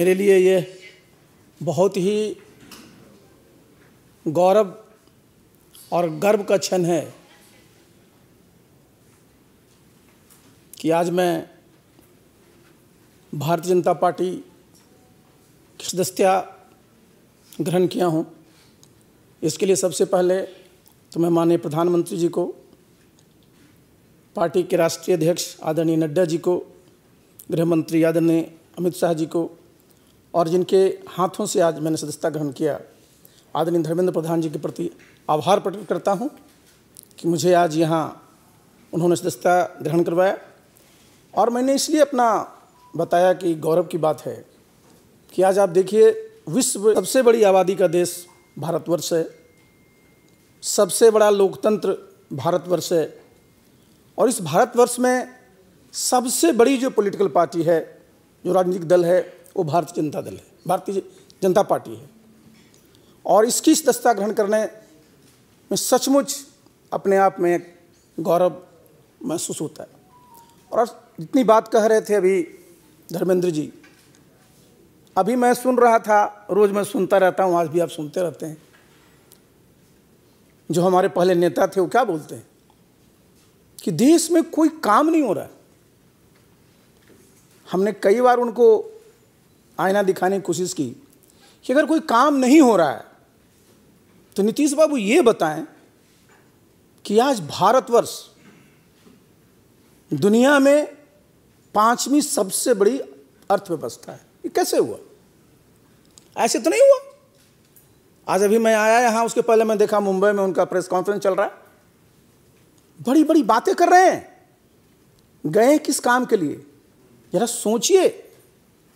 मेरे लिए ये बहुत ही गौरव और गर्व का क्षण है कि आज मैं भारतीय जनता पार्टी की सदस्यता ग्रहण किया हूँ इसके लिए सबसे पहले तो मैं माननीय प्रधानमंत्री जी को पार्टी के राष्ट्रीय अध्यक्ष आदरणीय नड्डा जी को गृह मंत्री आदरणीय अमित शाह जी को और जिनके हाथों से आज मैंने सदस्यता ग्रहण किया आदरणीय धर्मेंद्र प्रधान जी के प्रति आभार प्रकट करता हूँ कि मुझे आज यहाँ उन्होंने सदस्यता ग्रहण करवाया और मैंने इसलिए अपना बताया कि गौरव की बात है कि आज आप देखिए विश्व सबसे बड़ी आबादी का देश भारतवर्ष है सबसे बड़ा लोकतंत्र भारतवर्ष है और इस भारतवर्ष में सबसे बड़ी जो पॉलिटिकल पार्टी है जो राजनीतिक दल है वो भारतीय जनता दल है भारतीय जनता पार्टी है और इसकी दस्ता ग्रहण करने में सचमुच अपने आप में गौरव महसूस होता है और जितनी बात कह रहे थे अभी धर्मेंद्र जी अभी मैं सुन रहा था रोज़ मैं सुनता रहता हूँ आज भी आप सुनते रहते हैं जो हमारे पहले नेता थे वो क्या बोलते हैं कि देश में कोई काम नहीं हो रहा है हमने कई बार उनको आईना दिखाने की कोशिश की कि अगर कोई काम नहीं हो रहा है तो नीतीश बाबू ये बताएं कि आज भारतवर्ष दुनिया में पांचवी सबसे बड़ी अर्थव्यवस्था है ये कैसे हुआ ऐसे तो नहीं हुआ आज अभी मैं आया यहां उसके पहले मैं देखा मुंबई में उनका प्रेस कॉन्फ्रेंस चल रहा है बड़ी बड़ी बातें कर रहे हैं गए किस काम के लिए जरा सोचिए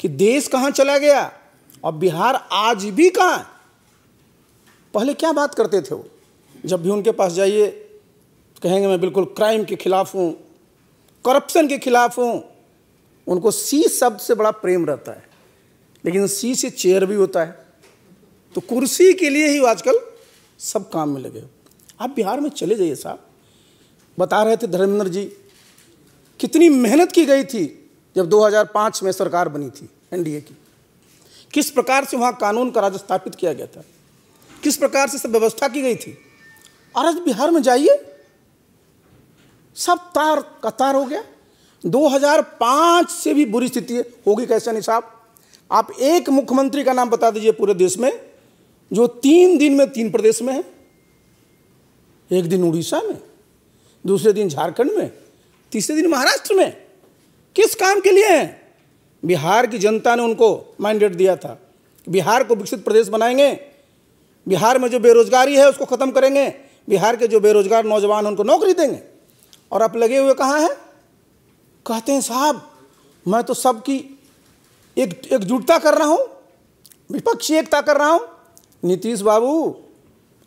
कि देश कहाँ चला गया और बिहार आज भी कहाँ पहले क्या बात करते थे वो जब भी उनके पास जाइए कहेंगे मैं बिल्कुल क्राइम के खिलाफ हूँ करप्शन के खिलाफ हूँ उनको सी शब्द से बड़ा प्रेम रहता है लेकिन सी से चेयर भी होता है तो कुर्सी के लिए ही आजकल सब काम में लगे आप बिहार में चले जाइए साहब बता रहे थे धर्मेंद्र जी कितनी मेहनत की गई थी जब 2005 में सरकार बनी थी एनडीए की किस प्रकार से वहाँ कानून का राज स्थापित किया गया था किस प्रकार से सब व्यवस्था की गई थी और आज बिहार में जाइए सब तार का तार हो गया 2005 से भी बुरी स्थिति होगी कैसे नहीं साहब आप एक मुख्यमंत्री का नाम बता दीजिए पूरे देश में जो तीन दिन में तीन प्रदेश में है एक दिन उड़ीसा में दूसरे दिन झारखंड में तीसरे दिन महाराष्ट्र में किस काम के लिए हैं बिहार की जनता ने उनको मैंडेट दिया था बिहार को विकसित प्रदेश बनाएंगे बिहार में जो बेरोजगारी है उसको ख़त्म करेंगे बिहार के जो बेरोजगार नौजवान हैं उनको नौकरी देंगे और आप लगे हुए कहाँ हैं कहते हैं साहब मैं तो सबकी एक एकजुटता कर रहा हूँ विपक्षी एकता कर रहा हूँ नीतीश बाबू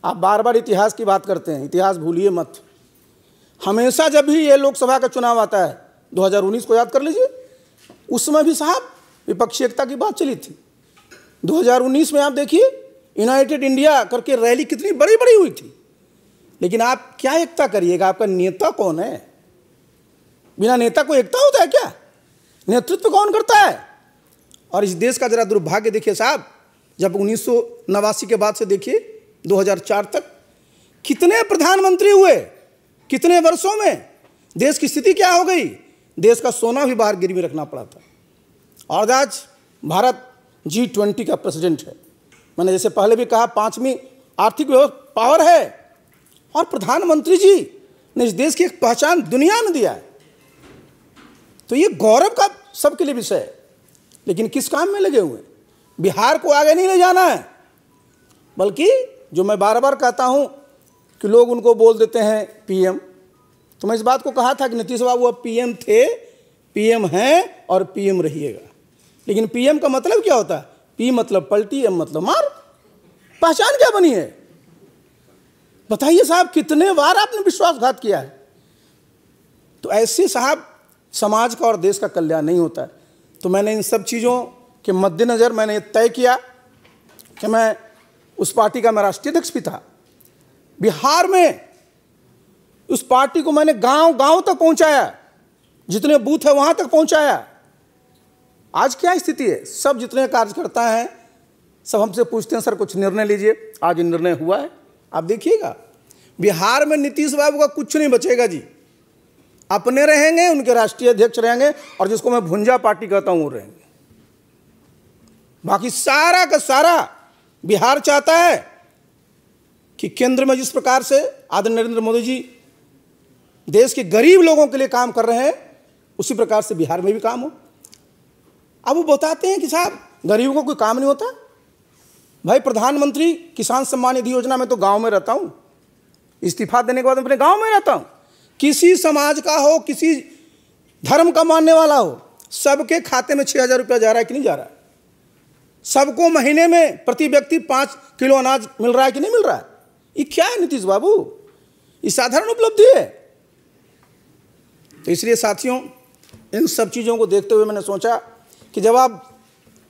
आप बार बार इतिहास की बात करते हैं इतिहास भूलिए मत हमेशा जब भी ये लोकसभा का चुनाव आता है 2019 को याद कर लीजिए उस समय भी साहब विपक्षी एकता की बात चली थी 2019 में आप देखिए यूनाइटेड इंडिया करके रैली कितनी बड़ी बड़ी हुई थी लेकिन आप क्या एकता करिएगा आपका नेता कौन है बिना नेता को एकता होता है क्या नेतृत्व कौन करता है और इस देश का जरा दुर्भाग्य देखिए साहब जब उन्नीस के बाद से देखिए 2004 तक कितने प्रधानमंत्री हुए कितने वर्षों में देश की स्थिति क्या हो गई देश का सोना भी बाहर गिरवी रखना पड़ा था और आज भारत जी ट्वेंटी का प्रेसिडेंट है मैंने जैसे पहले भी कहा पांचवी आर्थिक व्यवस्था पावर है और प्रधानमंत्री जी ने इस देश की एक पहचान दुनिया में दिया है तो ये गौरव का सबके लिए विषय है लेकिन किस काम में लगे हुए हैं बिहार को आगे नहीं ले जाना है बल्कि जो मैं बार बार कहता हूँ कि लोग उनको बोल देते हैं पीएम तो मैं इस बात को कहा था कि नीतीश बाबू अब पीएम थे पीएम हैं और पीएम रहिएगा लेकिन पीएम का मतलब क्या होता है पी मतलब पलटी एम मतलब मार पहचान क्या बनी है बताइए साहब कितने बार आपने विश्वासघात किया है तो ऐसे साहब समाज का और देश का कल्याण नहीं होता है तो मैंने इन सब चीज़ों के मद्देनज़र मैंने तय किया कि मैं उस पार्टी का मैं राष्ट्रीय अध्यक्ष भी था बिहार में उस पार्टी को मैंने गांव गांव तक पहुंचाया जितने बूथ है वहां तक पहुंचाया आज क्या स्थिति है सब जितने कार्यकर्ता हैं सब हमसे पूछते हैं सर कुछ निर्णय लीजिए आज निर्णय हुआ है आप देखिएगा बिहार में नीतीश बाबू का कुछ नहीं बचेगा जी अपने रहेंगे उनके राष्ट्रीय अध्यक्ष रहेंगे और जिसको मैं भुंजा पार्टी कहता हूं वो रहेंगे बाकी सारा का सारा बिहार चाहता है कि केंद्र में जिस प्रकार से आदरणीय नरेंद्र मोदी जी देश के गरीब लोगों के लिए काम कर रहे हैं उसी प्रकार से बिहार में भी काम हो अब वो बताते हैं कि साहब गरीबों को कोई काम नहीं होता भाई प्रधानमंत्री किसान सम्मान निधि योजना में तो गांव में रहता हूँ इस्तीफा देने के बाद अपने गांव में रहता हूँ किसी समाज का हो किसी धर्म का मानने वाला हो सबके खाते में छः हज़ार रुपया जा रहा है कि नहीं जा रहा है सबको महीने में प्रति व्यक्ति पाँच किलो अनाज मिल रहा है कि नहीं मिल रहा है ये क्या है नीतीश बाबू ये साधारण उपलब्धि है तो इसलिए साथियों इन सब चीज़ों को देखते हुए मैंने सोचा कि जब आप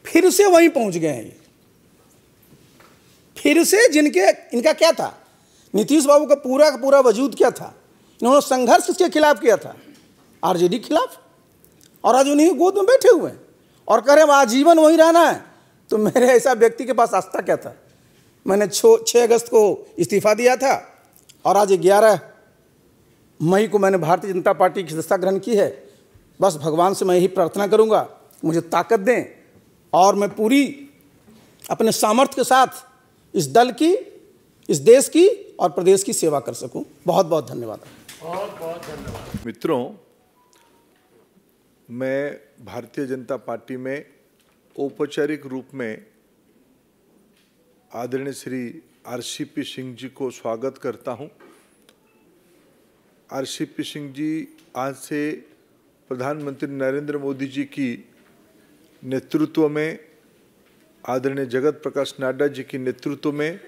फिर से वहीं पहुंच गए हैं फिर से जिनके इनका क्या था नीतीश बाबू का पूरा का पूरा वजूद क्या था इन्होंने संघर्ष किसके खिलाफ किया था आरजेडी के खिलाफ और आज उन्हीं गोद में बैठे हुए हैं और कह रहे हैं आजीवन वहीं रहना है तो मेरे ऐसा व्यक्ति के पास आस्था क्या था मैंने छः अगस्त को इस्तीफा दिया था और आज ग्यारह मई को मैंने भारतीय जनता पार्टी की सदस्यता ग्रहण की है बस भगवान से मैं यही प्रार्थना करूंगा मुझे ताकत दें और मैं पूरी अपने सामर्थ्य के साथ इस दल की इस देश की और प्रदेश की सेवा कर सकूं बहुत बहुत धन्यवाद बहुत बहुत धन्यवाद मित्रों मैं भारतीय जनता पार्टी में औपचारिक रूप में आदरणीय श्री आरसीपी सिंह जी को स्वागत करता हूं आरसीपी सिंह जी आज से प्रधानमंत्री नरेंद्र मोदी जी की नेतृत्व में आदरणीय जगत प्रकाश नड्डा जी की नेतृत्व में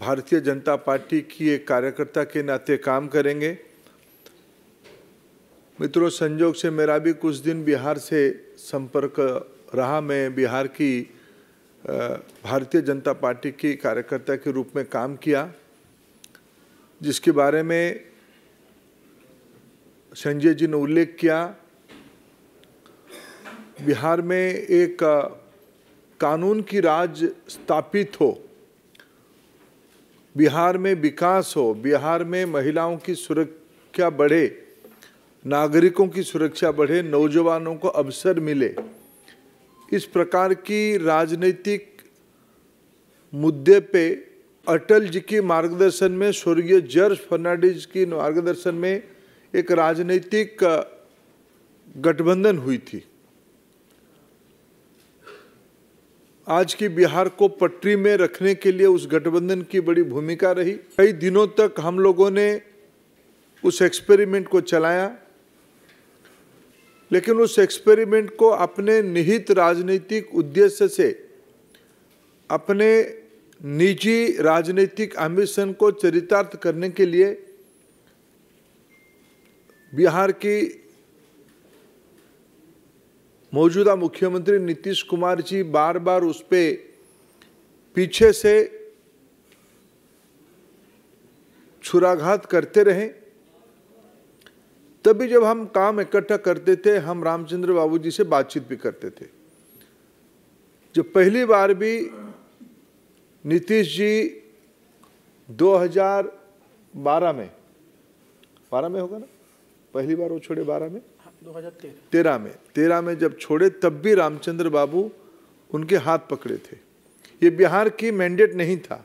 भारतीय जनता पार्टी की एक कार्यकर्ता के नाते काम करेंगे मित्रों संजोग से मेरा भी कुछ दिन बिहार से संपर्क रहा मैं बिहार की भारतीय जनता पार्टी की कार्यकर्ता के रूप में काम किया जिसके बारे में संजय जी ने उल्लेख किया बिहार में एक कानून की राज स्थापित हो बिहार में विकास हो बिहार में महिलाओं की सुरक्षा बढ़े नागरिकों की सुरक्षा बढ़े नौजवानों को अवसर मिले इस प्रकार की राजनीतिक मुद्दे पे अटल जी की मार्गदर्शन में स्वर्गीय जर्ज फर्नांडिस की मार्गदर्शन में एक राजनीतिक गठबंधन हुई थी आज की बिहार को पटरी में रखने के लिए उस गठबंधन की बड़ी भूमिका रही कई दिनों तक हम लोगों ने उस एक्सपेरिमेंट को चलाया लेकिन उस एक्सपेरिमेंट को अपने निहित राजनीतिक उद्देश्य से अपने निजी राजनीतिक एम्बिशन को चरितार्थ करने के लिए बिहार के मौजूदा मुख्यमंत्री नीतीश कुमार जी बार बार उस पर पीछे से छुराघात करते रहे तभी जब हम काम इकट्ठा करते थे हम रामचंद्र बाबू जी से बातचीत भी करते थे जब पहली बार भी नीतीश जी 2012 में 12 में होगा ना पहली बार वो छोड़े बारह में दो हजार तेरह में तेरह में जब छोड़े तब भी रामचंद्र बाबू उनके हाथ पकड़े थे ये बिहार की मैंडेट नहीं था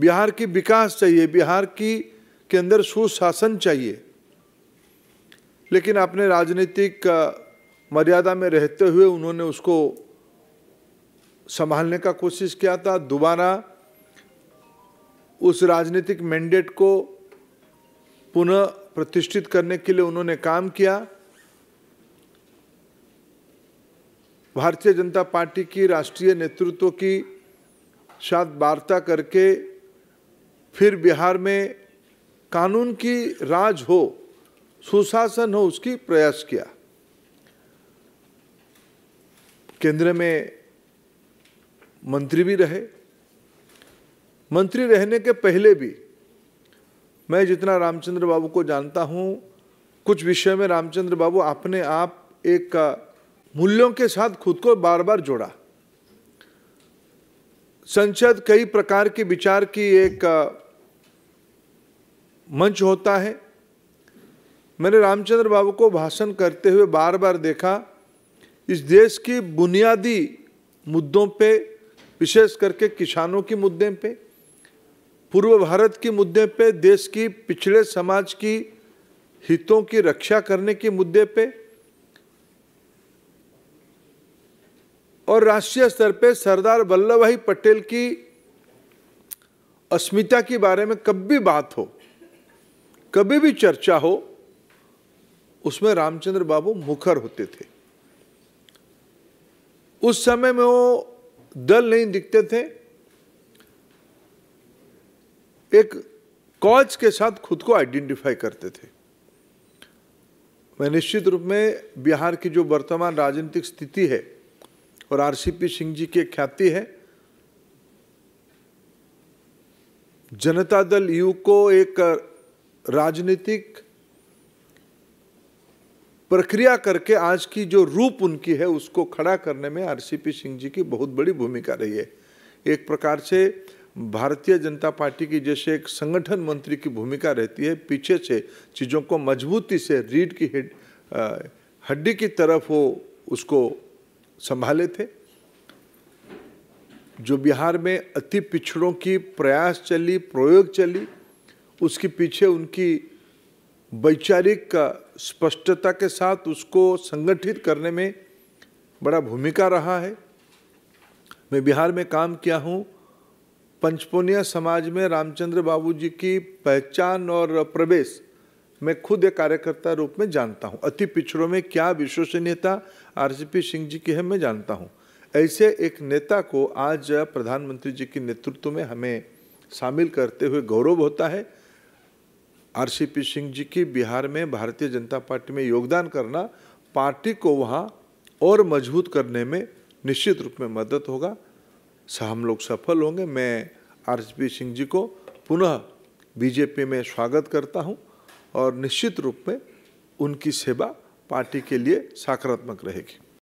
बिहार की विकास चाहिए बिहार की के अंदर सुशासन चाहिए लेकिन अपने राजनीतिक मर्यादा में रहते हुए उन्होंने उसको संभालने का कोशिश किया था दोबारा उस राजनीतिक मैंडेट को पुनः प्रतिष्ठित करने के लिए उन्होंने काम किया भारतीय जनता पार्टी की राष्ट्रीय नेतृत्व की साथ वार्ता करके फिर बिहार में कानून की राज हो सुशासन हो उसकी प्रयास किया केंद्र में मंत्री भी रहे मंत्री रहने के पहले भी मैं जितना रामचंद्र बाबू को जानता हूँ कुछ विषय में रामचंद्र बाबू अपने आप एक मूल्यों के साथ खुद को बार बार जोड़ा संसद कई प्रकार के विचार की एक मंच होता है मैंने रामचंद्र बाबू को भाषण करते हुए बार बार देखा इस देश की बुनियादी मुद्दों पे विशेष करके किसानों के मुद्दे पे पूर्व भारत के मुद्दे पे देश की पिछड़े समाज की हितों की रक्षा करने के मुद्दे पे और राष्ट्रीय स्तर पे सरदार वल्लभ भाई पटेल की अस्मिता के बारे में कब भी बात हो कभी भी चर्चा हो उसमें रामचंद्र बाबू मुखर होते थे उस समय में वो दल नहीं दिखते थे एक कॉज के साथ खुद को आइडेंटिफाई करते थे मैं निश्चित रूप में बिहार की जो वर्तमान राजनीतिक स्थिति है और आरसीपी सिंह जी की ख्याति है जनता दल यू को एक राजनीतिक प्रक्रिया करके आज की जो रूप उनकी है उसको खड़ा करने में आरसीपी सिंह जी की बहुत बड़ी भूमिका रही है एक प्रकार से भारतीय जनता पार्टी की जैसे एक संगठन मंत्री की भूमिका रहती है पीछे से चीज़ों को मजबूती से रीढ़ की हड्डी की तरफ वो उसको संभाले थे जो बिहार में अति पिछड़ों की प्रयास चली प्रयोग चली उसके पीछे उनकी वैचारिक स्पष्टता के साथ उसको संगठित करने में बड़ा भूमिका रहा है मैं बिहार में काम किया हूँ पंचपोनिया समाज में रामचंद्र बाबू जी की पहचान और प्रवेश मैं खुद एक कार्यकर्ता रूप में जानता हूँ अति पिछड़ों में क्या विश्वसनीयता पी सिंह जी की है मैं जानता हूँ ऐसे एक नेता को आज प्रधानमंत्री जी के नेतृत्व में हमें शामिल करते हुए गौरव होता है पी सिंह जी की बिहार में भारतीय जनता पार्टी में योगदान करना पार्टी को वहाँ और मजबूत करने में निश्चित रूप में मदद होगा हम लोग सफल होंगे मैं आर सिंह जी को पुनः बीजेपी में स्वागत करता हूं और निश्चित रूप में उनकी सेवा पार्टी के लिए सकारात्मक रहेगी